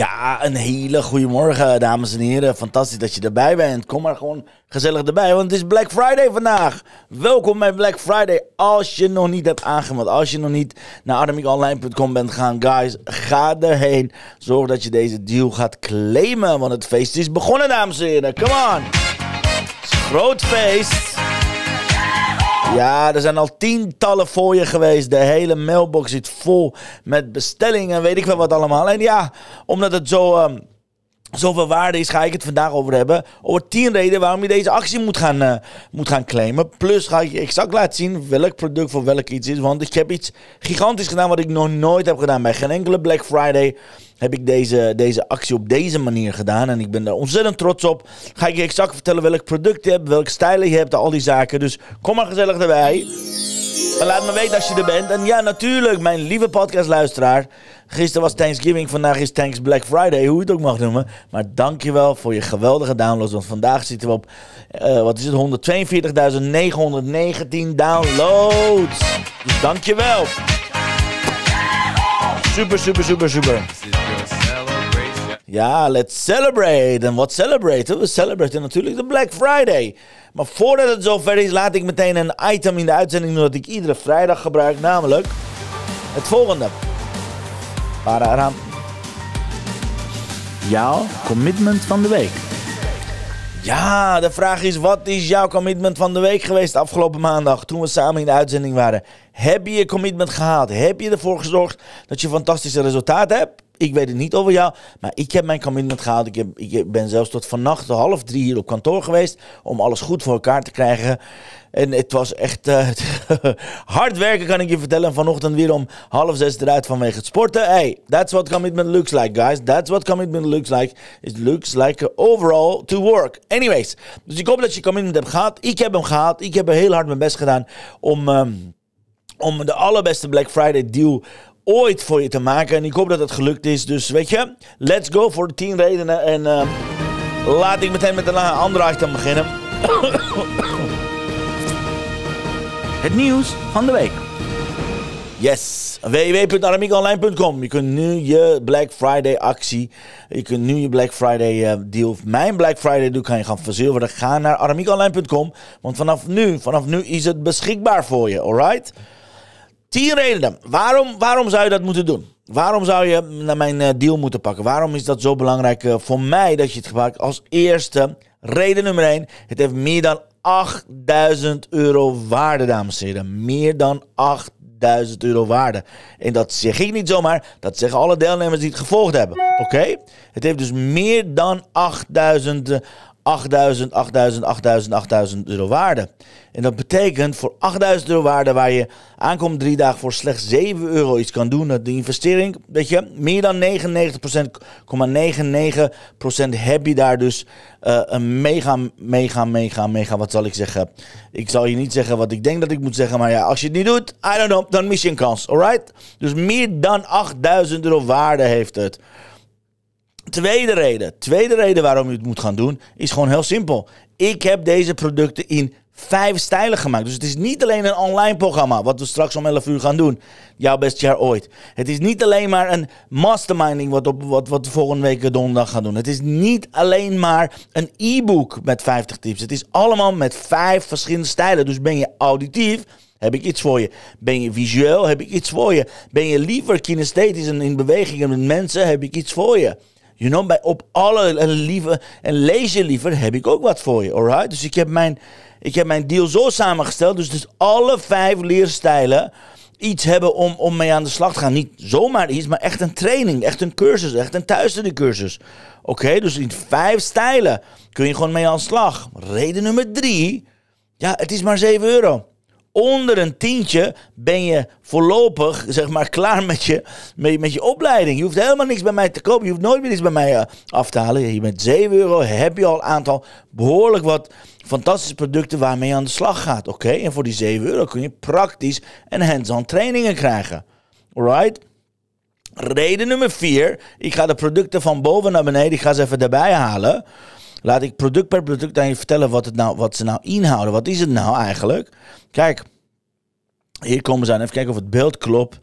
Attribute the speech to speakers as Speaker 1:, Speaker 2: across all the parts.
Speaker 1: Ja, een hele goede morgen, dames en heren. Fantastisch dat je erbij bent. Kom maar gewoon gezellig erbij, want het is Black Friday vandaag. Welkom bij Black Friday. Als je nog niet hebt aangemeld, als je nog niet naar armyonline.com bent gaan, guys, ga erheen. Zorg dat je deze deal gaat claimen, want het feest is begonnen, dames en heren. Come on! groot feest. Ja, er zijn al tientallen voor je geweest. De hele mailbox zit vol met bestellingen, weet ik wel wat allemaal. En ja, omdat het zo... Um, zoveel waarde is, ga ik het vandaag over hebben. Over tien redenen waarom je deze actie moet gaan, eh, moet gaan claimen. Plus ga ik je exact laten zien welk product voor welk iets is. Want ik heb iets gigantisch gedaan wat ik nog nooit heb gedaan bij geen enkele Black Friday heb ik deze, deze actie op deze manier gedaan. En ik ben daar ontzettend trots op. Ga ik je exact vertellen welk product je hebt, welke stijlen je hebt, al die zaken. Dus kom maar gezellig erbij. En laat me weten als je er bent. En ja, natuurlijk, mijn lieve podcastluisteraar. Gisteren was Thanksgiving, vandaag is Thanks Black Friday, hoe je het ook mag noemen. Maar dankjewel voor je geweldige downloads, want vandaag zitten we op, eh, wat is het, 142.919 downloads. Dus dankjewel. Super, super, super, super. Ja, let's celebrate. En wat celebrate? We celebraten natuurlijk de Black Friday. Maar voordat het zover is, laat ik meteen een item in de uitzending doen dat ik iedere vrijdag gebruik. Namelijk het volgende. Pararam. Jouw commitment van de week. Ja, de vraag is: wat is jouw commitment van de week geweest afgelopen maandag toen we samen in de uitzending waren? Heb je je commitment gehaald? Heb je ervoor gezorgd dat je fantastische resultaten hebt? Ik weet het niet over jou, maar ik heb mijn commitment gehaald. Ik, heb, ik ben zelfs tot vannacht half drie hier op kantoor geweest om alles goed voor elkaar te krijgen. En het was echt eh, hard werken, kan ik je vertellen. Vanochtend weer om half zes eruit vanwege het sporten. Hey, that's what commitment looks like, guys. That's what commitment looks like. It looks like overall to work. Anyways, dus ik hoop dat je commitment hebt gehad. Ik heb hem gehad. Ik heb heel hard mijn best gedaan om... Ehm, om de allerbeste Black Friday deal ooit voor je te maken. En ik hoop dat het gelukt is. Dus weet je, let's go voor de 10 redenen. En ehm, laat ik meteen met een andere item beginnen. Het nieuws van de week. Yes, www.aramiekonline.com. Je kunt nu je Black Friday actie, je kunt nu je Black Friday eh, deal, mijn Black Friday deal kan je gaan verzilveren. Ga naar aramiekonline.com, want vanaf nu, vanaf nu is het beschikbaar voor je, alright? Tien redenen. Waarom, waarom zou je dat moeten doen? Waarom zou je naar mijn eh, deal moeten pakken? Waarom is dat zo belangrijk eh, voor mij dat je het gebruikt als eerste? Reden nummer 1. Het heeft meer dan 8000 euro waarde, dames en heren. Meer dan 8000 euro waarde. En dat zeg ik niet zomaar. Dat zeggen alle deelnemers die het gevolgd hebben. Oké? Het heeft dus meer dan 8000, 8000, 8000, 8000, 8000 euro waarde. En dat betekent voor 8000 euro waarde, waar je aankomt drie dagen voor slechts 7 euro iets kan doen, dat de investering, weet je, meer dan 99%, 99% heb je daar dus eh, een mega, mega, mega, mega, wat zal ik zeggen? Ik zal je niet zeggen wat ik denk dat ik moet zeggen, maar ja, als je het niet doet, I don't know, dan mis je een kans, alright? Dus meer dan 8000 euro waarde heeft het. Tweede reden, tweede reden waarom je het moet gaan doen, is gewoon heel simpel. Ik heb deze producten in vijf stijlen gemaakt. Dus het is niet alleen een online programma, wat we straks om 11 uur gaan doen. Jouw beste jaar ooit. Het is niet alleen maar een masterminding, wat, op, wat, wat we volgende week donderdag gaan doen. Het is niet alleen maar een e-book met 50 tips. Het is allemaal met vijf verschillende stijlen. Dus ben je auditief, heb ik iets voor je. Ben je visueel, heb ik iets voor je. Ben je liever kinesthetisch en in beweging met mensen, heb ik iets voor je. Je know, bij op alle en liever en lezen liever heb ik ook wat voor je, alright? Dus ik heb mijn, ik heb mijn deal zo samengesteld. Dus, dus alle vijf leerstijlen iets hebben om, om mee aan de slag te gaan. Niet zomaar iets, maar echt een training, echt een cursus, echt een thuisende cursus. Oké, dus in vijf stijlen kun je gewoon mee aan de slag. Reden nummer drie, ja, het is maar 7 euro onder een tientje ben je voorlopig zeg maar, klaar met je, met, met je opleiding. Je hoeft helemaal niks bij mij te kopen. Je hoeft nooit meer iets bij mij eh, af te halen. Je 7 euro, heb je al een aantal behoorlijk wat fantastische producten waarmee je aan de slag gaat. Oké, en voor die 7 euro kun je praktisch en hands-on trainingen krijgen. Alright? Reden nummer 4. Ik ga de producten van boven naar beneden. Ik ga ze even erbij halen. Laat ik product per product aan je vertellen wat, het nou, wat ze nou inhouden. Wat is het nou eigenlijk? Kijk, hier komen ze aan. Even kijken of het beeld klopt.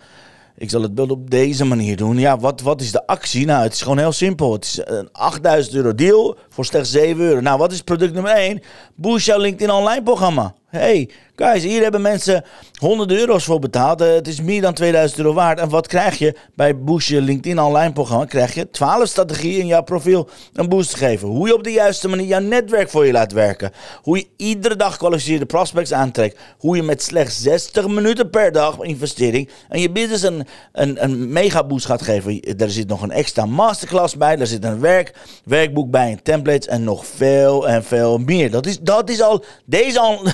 Speaker 1: Ik zal het beeld op deze manier doen. Ja, wat, wat is de actie? Nou, het is gewoon heel simpel. Het is een 8000 euro deal voor slechts 7 euro. Nou, wat is product nummer 1? Boost jouw LinkedIn online programma hey, guys, hier hebben mensen honderden euro's voor betaald. Eh, het is meer dan 2000 euro waard. En wat krijg je bij Boost LinkedIn online programma? Krijg je 12 strategieën in jouw profiel een boost te geven. Hoe je op de juiste manier jouw netwerk voor je laat werken. Hoe je iedere dag kwalificeerde prospects aantrekt. Hoe je met slechts 60 minuten per dag investering en je business een, een, een mega boost gaat geven. Daar zit nog een extra masterclass bij. Daar zit een werk, werkboek bij templates en nog veel en veel meer. Dat is, dat is al, deze al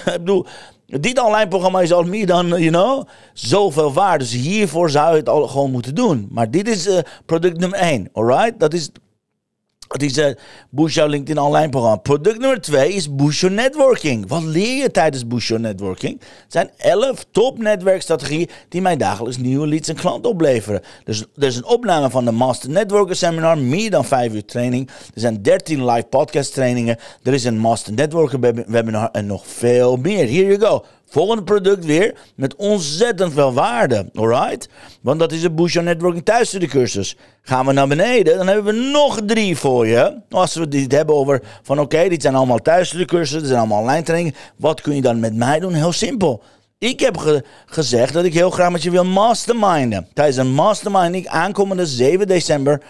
Speaker 1: dit online programma is al meer dan, you know, zoveel waard. Dus hiervoor zou je het al gewoon moeten doen. Maar dit is eh, product nummer 1, alright? Dat is die is boost LinkedIn online programma. Product nummer twee is boost networking. Wat leer je tijdens Boucher networking? Het zijn elf top netwerkstrategieën die mij dagelijks nieuwe leads en klanten opleveren. Dus er is een opname van de Master Networker Seminar, meer dan vijf uur training. Er zijn 13 live podcast trainingen. Er is een Master Networker webinar en nog veel meer. Here you go volgende product weer met ontzettend veel waarde. Alright? Want dat is de Boucher Networking de cursus. Gaan we naar beneden, dan hebben we nog drie voor je. Nou, als we dit hebben over van oké, dit zijn allemaal de cursussen, dit zijn allemaal online trainingen. Wat kun je dan met mij doen? Heel simpel. Ik heb gezegd dat ik heel graag met je wil masterminden. Tijdens een masterminding aankomende 7 december,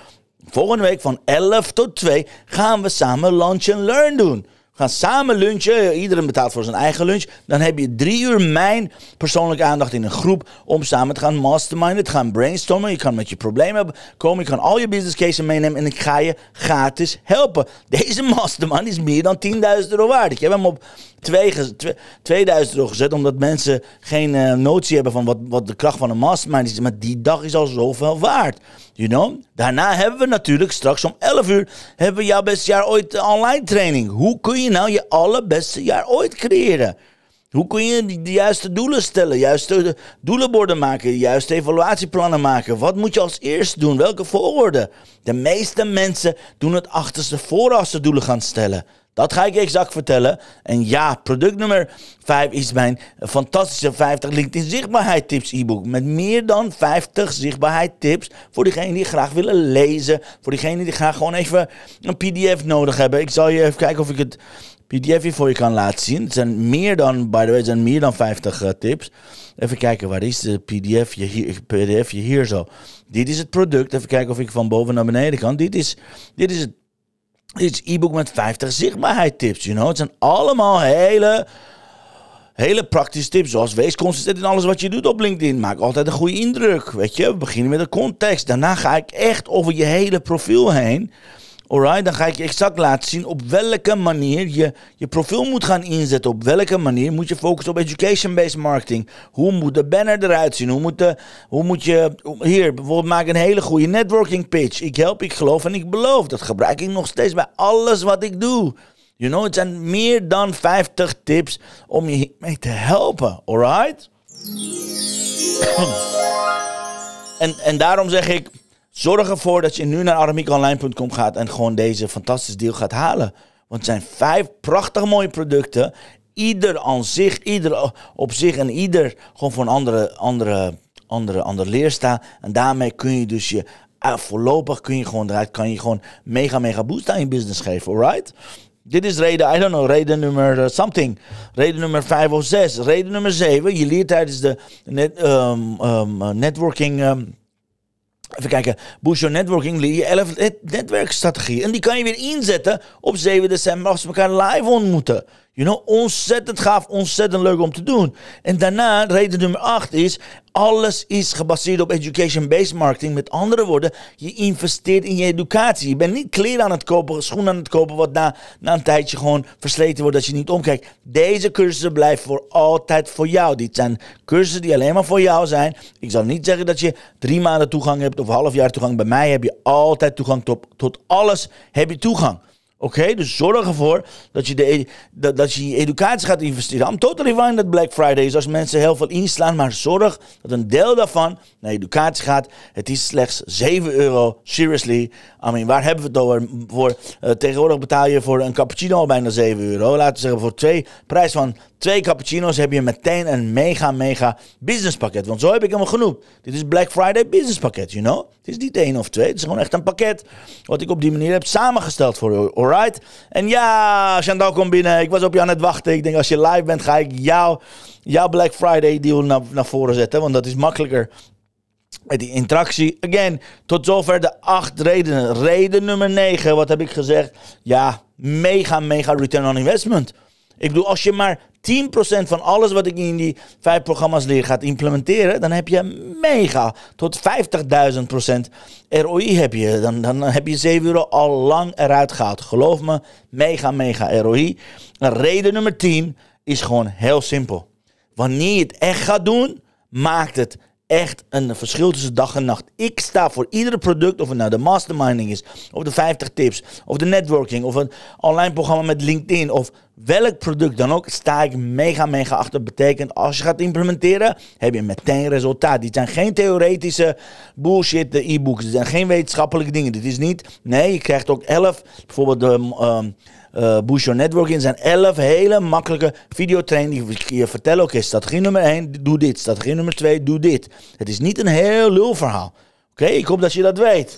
Speaker 1: volgende week van 11 tot 2, gaan we samen lunch and learn doen gaan samen lunchen. Iedereen betaalt voor zijn eigen lunch. Dan heb je drie uur mijn persoonlijke aandacht in een groep. Om samen te gaan masterminden, te gaan brainstormen. Je kan met je problemen komen. Je kan al je business cases meenemen. En ik ga je gratis helpen. Deze mastermind is meer dan 10.000 euro waard. Ik heb hem op twee, 2000 gezet, omdat mensen geen eh, notie hebben van wat, wat de kracht van een mastermind is. Maar die dag is al zoveel waard. You know? Daarna hebben we natuurlijk straks om 11 uur hebben we jouw beste jaar ooit online training. Hoe kun je nou je allerbeste jaar ooit creëren? Hoe kun je de juiste doelen stellen, juiste eh, doelenborden maken, juiste evaluatieplannen maken? Wat moet je als eerste doen? Welke volgorde? De meeste mensen doen het voor als ze doelen gaan stellen. Dat ga ik exact vertellen. En ja, product nummer 5 is mijn fantastische 50 LinkedIn zichtbaarheid tips e-book. Met meer dan 50 zichtbaarheid tips voor diegenen die graag willen lezen. Voor diegenen die graag gewoon even een pdf nodig hebben. Ik zal je even kijken of ik het pdf hier voor je kan laten zien. Het zijn meer dan, by the way, het zijn meer dan 50 eh, tips. Even kijken, waar is de pdf je hier, pdf je hier zo. Dit is het product. Even kijken of ik van boven naar beneden kan. Dit is, dit is het is e-book met 50 zichtbaarheid tips. You know? Het zijn allemaal hele, hele praktische tips. Zoals wees consistent in alles wat je doet op LinkedIn. Maak altijd een goede indruk. Weet je? We beginnen met de context. Daarna ga ik echt over je hele profiel heen. Alright, dan ga ik je exact laten zien op welke manier je je profiel moet gaan inzetten. Op welke manier moet je focussen op education-based marketing. Hoe moet de banner eruit zien? Hoe moet, de, hoe moet je... Hier, bijvoorbeeld maak een hele goede networking pitch. Ik help, ik geloof en ik beloof. Dat gebruik ik nog steeds bij alles wat ik doe. You know, het zijn meer dan 50 tips om je mee te helpen. Alright? en, en daarom zeg ik Zorg ervoor dat je nu naar aramiekonline.com gaat en gewoon deze fantastische deal gaat halen. Want het zijn vijf prachtig mooie producten. Ieder aan zich, ieder op zich en ieder gewoon voor een andere, andere, andere, andere leersta. En daarmee kun je dus je eh, voorlopig kun je gewoon eruit, kan je gewoon mega, mega boost aan je business geven, alright? Dit is reden, I don't know, reden nummer eh, something. Reden nummer 5 of 6. Reden nummer 7. Je leert tijdens de net, ehm, ehm, networking. Ehm, Even kijken, Boost Your Networking leer 11 netwerkstrategie En die kan je weer inzetten op 7 december als we elkaar live ontmoeten. You know, ontzettend gaaf, ontzettend leuk om te doen. En daarna, reden nummer 8 is, alles is gebaseerd op education-based marketing. Met andere woorden, je investeert in je educatie. Je bent niet kleren aan het kopen, schoenen aan het kopen, wat na, na een tijdje gewoon versleten wordt dat je niet omkijkt. Deze cursussen blijven voor altijd voor jou. Dit zijn cursussen die alleen maar voor jou zijn. Ik zal niet zeggen dat je drie maanden toegang hebt of half jaar toegang. Bij mij heb je altijd toegang tot, tot alles. Heb je toegang. Oké, dus zorg ervoor dat je, de, e- dat, dat je je educatie gaat investeren. I'm totally fine dat Black Friday is als mensen heel veel inslaan, maar zorg dat een deel daarvan naar educatie gaat. Het is slechts 7 euro, seriously. I mean, waar hebben we het over? Voor, eh, tegenwoordig betaal je voor een cappuccino bijna 7 euro. Laten we zeggen, voor twee, prijs van twee cappuccino's heb je meteen een mega, mega businesspakket. Want zo heb ik hem genoemd. Dit is Black Friday businesspakket, you know. Het is niet één of twee, het is gewoon echt een pakket wat ik op die manier heb samengesteld voor en ja, Chantal komt binnen. Ik was op je aan het wachten. Ik denk, als je live bent, ga ik jou, jouw Black Friday deal naar, naar voren zetten. Want dat is makkelijker met die interactie. Again, tot zover de acht redenen. Reden nummer negen, wat heb ik gezegd? Ja, mega, mega return on investment. Ik bedoel, als je maar 10% van alles wat ik in die vijf programma's leer gaat implementeren, dan heb je mega tot 50.000% ROI heb je. Dan, dan heb je 7 euro al lang eruit gehaald. Geloof me, mega, mega ROI. reden nummer 10 is gewoon heel simpel. Wanneer je het echt gaat doen, maakt het echt een verschil tussen dag en nacht. Ik sta voor iedere product, of het nou de masterminding is, of de 50 tips, of de networking, of een online programma met LinkedIn, of welk product dan ook, sta ik mega, mega achter. Betekent als je gaat implementeren, heb je meteen resultaat. Dit zijn geen theoretische bullshit e-books. Dit zijn geen wetenschappelijke dingen. Dit is niet, nee, je krijgt ook 11, bijvoorbeeld de. Ehm, uh, Network in. zijn elf hele makkelijke videotrainingen die je vertellen. Oké, okay, strategie nummer 1, doe dit. Strategie nummer 2, doe dit. Het is niet een heel lul verhaal. Oké, ik hoop dat je dat weet.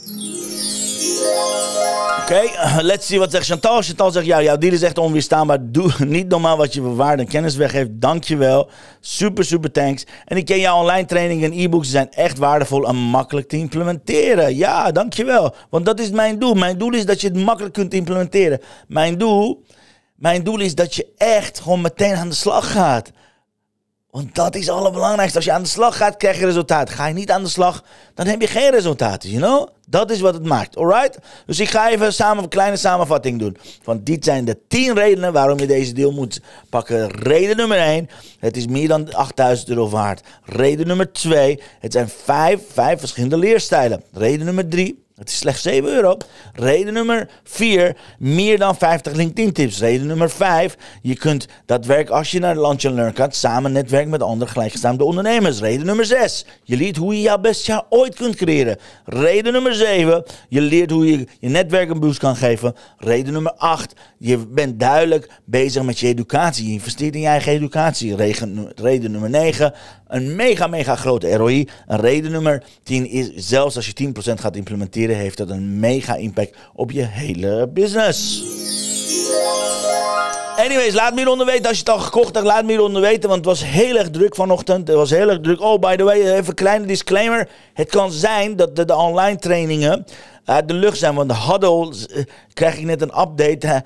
Speaker 1: Oké, eh, let's see wat zegt Chantal. Chantal zegt, ja, jouw deal is echt onweerstaanbaar. Doe niet normaal wat je voor waarde en kennis weggeeft. Dankjewel. Super, super thanks. En ik ken jouw online trainingen en e-books. Ze zijn echt waardevol en makkelijk te implementeren. Ja, dankjewel. Want dat is mijn doel. Mijn doel is dat je het makkelijk kunt implementeren. Mijn doel, mijn doel is dat je echt gewoon meteen aan de slag gaat. Want dat is het allerbelangrijkste. Als je aan de slag gaat, krijg je resultaat. Ga je niet aan de slag, dan heb je geen resultaten, you know? Dat is wat het maakt, alright? Dus ik ga even samen, een kleine samenvatting doen. Want dit zijn de 10 redenen waarom je deze deal moet pakken. Reden nummer 1, het is meer dan 8000 euro waard. Reden nummer 2, het zijn 5, 5 verschillende leerstijlen. Reden nummer 3, het is slechts 7 euro. Reden nummer 4, meer dan 50 LinkedIn tips. Reden nummer 5, je kunt dat werk als je naar Lunch Learn gaat, samen netwerken met andere gelijkgestemde ondernemers. Reden nummer 6, je leert hoe je jouw beste jaar ooit kunt creëren. Reden nummer 7, je leert hoe je je netwerk een boost kan geven. Reden nummer 8, je bent duidelijk bezig met je educatie. Je investeert in je eigen educatie. Reden, nummer 9, een mega, mega grote ROI. En reden nummer 10 is zelfs als je 10% gaat implementeren heeft dat een mega impact op je hele business. Anyways, laat me hieronder weten als je het al gekocht hebt. Laat me hieronder weten, want het was heel erg druk vanochtend. Het was heel erg druk. Oh, by the way, even een kleine disclaimer. Het kan zijn dat de online trainingen uit de lucht zijn. Want Huddle, eh, krijg ik net een update.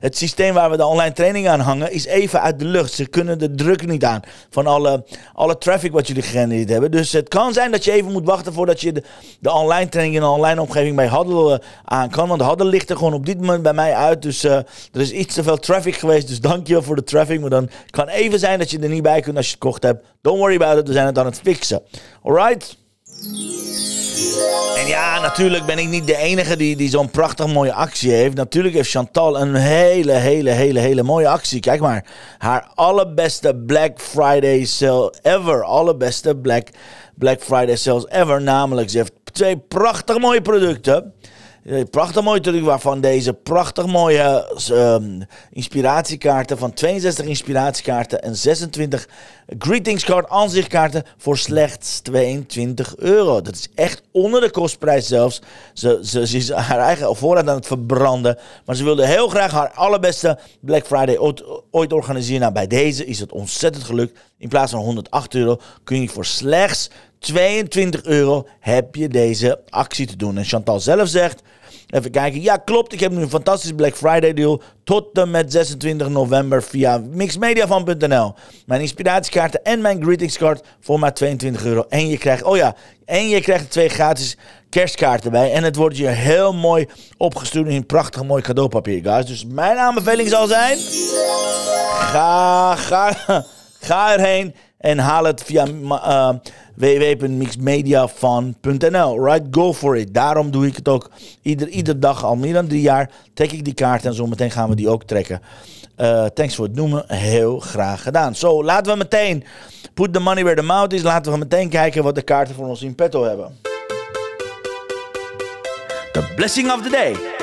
Speaker 1: het systeem waar we de online training aan hangen is even uit de lucht. Ze kunnen de druk niet aan van alle, alle traffic wat jullie gegenereerd hebben. Dus het kan zijn dat je even moet wachten voordat je de, de online training in de online omgeving bij Huddle eh, aan kan. Want Huddle ligt er gewoon op dit moment bij mij uit. Dus eh, er is iets te veel traffic geweest. Dus dankjewel voor de traffic. Maar dan kan even zijn dat je er niet bij kunt als je het kocht hebt. Don't worry about it. We zijn het aan het fixen. Alright? En ja, natuurlijk ben ik niet de enige die, die zo'n prachtig mooie actie heeft. Natuurlijk heeft Chantal een hele, hele, hele, hele mooie actie. Kijk maar, haar allerbeste Black Friday sale ever. Allerbeste Black, Black Friday sales ever. Namelijk, ze heeft twee prachtig mooie producten. Eh, prachtig mooi natuurlijk, van deze prachtig mooie ehm, inspiratiekaarten. Van 62 inspiratiekaarten en 26 greetingscard card aanzichtkaarten voor slechts 22 euro. Dat is echt onder de kostprijs zelfs. Ze, ze, ze is haar eigen voorraad aan het verbranden. Maar ze wilde heel graag haar allerbeste Black Friday ooit, ooit organiseren. Nou, bij deze is het ontzettend gelukt. In plaats van 108 euro kun je voor slechts 22 euro heb je deze actie te doen. En Chantal zelf zegt, even kijken, ja klopt, ik heb nu een fantastische Black Friday deal tot en met 26 november via mixmediavan.nl. Mijn inspiratiekaarten en mijn greetingscard voor maar 22 euro. En je krijgt, oh ja, en je krijgt twee gratis kerstkaarten bij. En het wordt je heel mooi opgestuurd in prachtig mooi cadeaupapier, guys. Dus mijn aanbeveling zal zijn, ga, ga, ga erheen. En haal het via uh, www.mixmediafan.nl. Right, go for it. Daarom doe ik het ook ieder, ieder dag al meer dan drie jaar. Trek ik die kaart en zo meteen gaan we die ook trekken. Eh, thanks voor het noemen. Heel graag gedaan. Zo, laten we meteen. Put the money where the mouth is. Laten we meteen kijken wat de kaarten voor ons in petto hebben. The blessing of the day.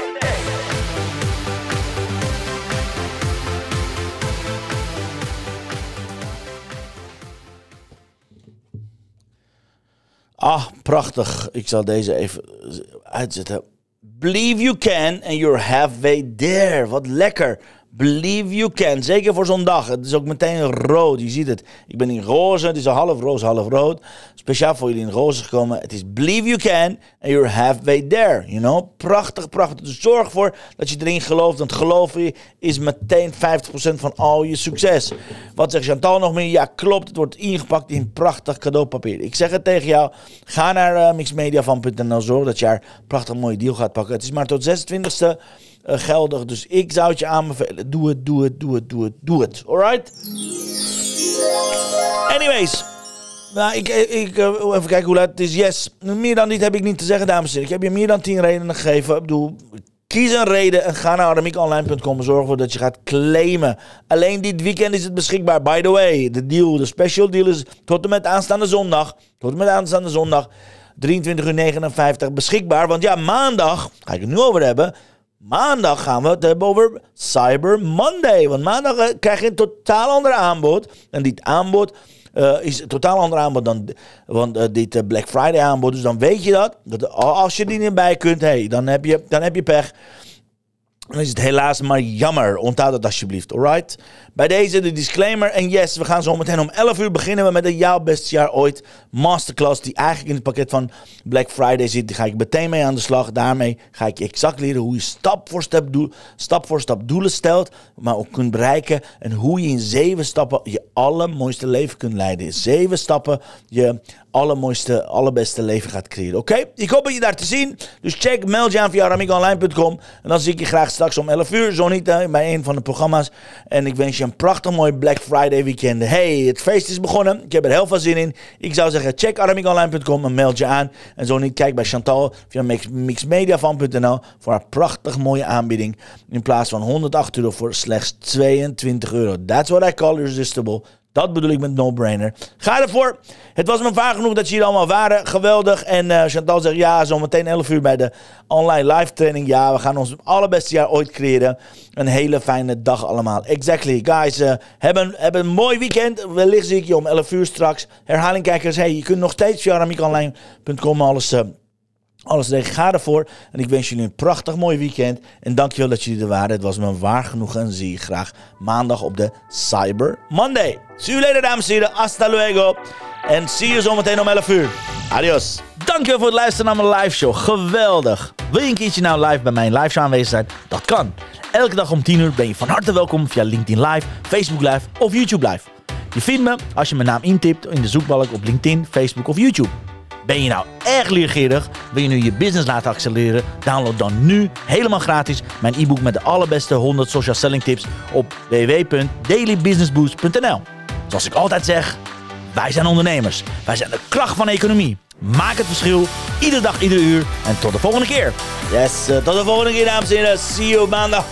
Speaker 1: Ah, prachtig. Ik zal deze even uitzetten. Believe you can and you're halfway there. Wat lekker. Believe you can. Zeker voor zo'n dag. Het is ook meteen rood. Je ziet het. Ik ben in roze. Het is half roze, half rood. Speciaal voor jullie in roze gekomen. Het is believe you can and you're halfway there. You know? Prachtig, prachtig. Dus zorg ervoor dat je erin gelooft. Want geloven is meteen 50% van al je succes. Wat zegt Chantal nog meer? Ja, klopt. Het wordt ingepakt in prachtig cadeaupapier. Ik zeg het tegen jou. Ga naar uh, eh, mixmediavan.nl. Zorg dat je een prachtig mooie deal gaat pakken. Het is maar tot 26e. Eh, geldig. Dus ik zou het je aanbevelen. Doe het, doe het, doe het, doe het, doe het. Alright? Anyways. Nou, ik, eh, ik, eh, oh, even kijken hoe laat het is. Yes. Meer dan dit heb ik niet te zeggen, dames en heren. Ik heb je meer dan 10 redenen gegeven. Ik bedoel, Kies een reden en ga naar aramiekonline.com. Zorg ervoor dat je gaat claimen. Alleen dit weekend is het beschikbaar. By the way, de deal, de special deal is tot en met aanstaande zondag. Tot en met aanstaande zondag. 23 uur 59 beschikbaar. Want ja, maandag, ga ik het nu over hebben. Maandag gaan we het hebben over Cyber Monday. Want maandag eh, krijg je een totaal ander aanbod. En dit aanbod eh, is een totaal ander aanbod dan want, eh, dit Black Friday aanbod. Dus dan weet je dat. dat als je die niet bij kunt, hey, dan, heb je, dan heb je pech dan is het helaas maar jammer. Onthoud dat alsjeblieft, alright? Bij deze de disclaimer. En yes, we gaan zo meteen om 11 uur beginnen we met een jouw beste jaar ooit masterclass. Die eigenlijk in het pakket van Black Friday zit. Die ga ik meteen mee aan de slag. Daarmee ga ik je exact leren hoe je stap voor stap, doel, stap, voor stap doelen stelt. Maar ook kunt bereiken. En hoe je in zeven stappen je allermooiste leven kunt leiden. zeven stappen je allermooiste, allerbeste leven gaat creëren. Oké? Ik hoop dat je daar te zien. Dus check meld je aan via ramigonline.com. En dan zie ik je graag straks om 11 uur, zo niet bij een van de programma's. En ik wens je een prachtig mooi Black Friday weekend. Hey, het feest is begonnen. Ik heb er heel veel zin in. Ik zou zeggen, check ramigonline.com en meld je aan. En zo niet, kijk bij Chantal via mixmediavan.nl voor haar prachtig mooie aanbieding. In plaats van 108 euro voor slechts 22 euro. That's what I call irresistible. Dat bedoel ik met no-brainer. Ga ervoor. Het was me vaak genoeg dat je hier allemaal waren. Geweldig. En eh, Chantal zegt ja, zometeen 11 uur bij de online live training. Ja, we gaan ons allerbeste jaar ooit creëren. Een hele fijne dag allemaal. Exactly. Guys, eh, hebben, hebben een mooi weekend. Wellicht zie ik je om 11 uur straks. Herhaling kijkers, hey, je kunt nog steeds via ramiekonline.com alles... Eh, alles tegen. Ga ervoor. En ik wens jullie een prachtig mooi weekend. En dankjewel dat jullie er waren. Het was me waar genoegen. En zie je graag maandag op de Cyber Monday. See you later, dames en heren. Hasta luego. En zie je zometeen om 11 uur. Adios. Dankjewel voor het luisteren naar mijn live show. Geweldig. Wil je een keertje nou live bij mijn live show aanwezig zijn? Dat kan. Elke dag om 10 uur ben je van harte welkom via LinkedIn Live, Facebook Live of YouTube Live. Je vindt me als je mijn naam intipt in de zoekbalk op LinkedIn, Facebook of YouTube. Ben je nou erg leergierig wil je nu je business laten accelereren? Download dan nu helemaal gratis mijn e-book met de allerbeste 100 social selling tips op www.dailybusinessboost.nl. Zoals ik altijd zeg, wij zijn ondernemers. Wij zijn de kracht van de economie. Maak het verschil, iedere dag, iedere uur. En tot de volgende keer. Yes, eh, tot de volgende keer, dames en heren. See you maandag.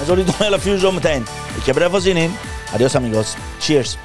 Speaker 1: En zo niet om 11 uur zometeen. Ik heb er even zin in. Adios, amigos. Cheers.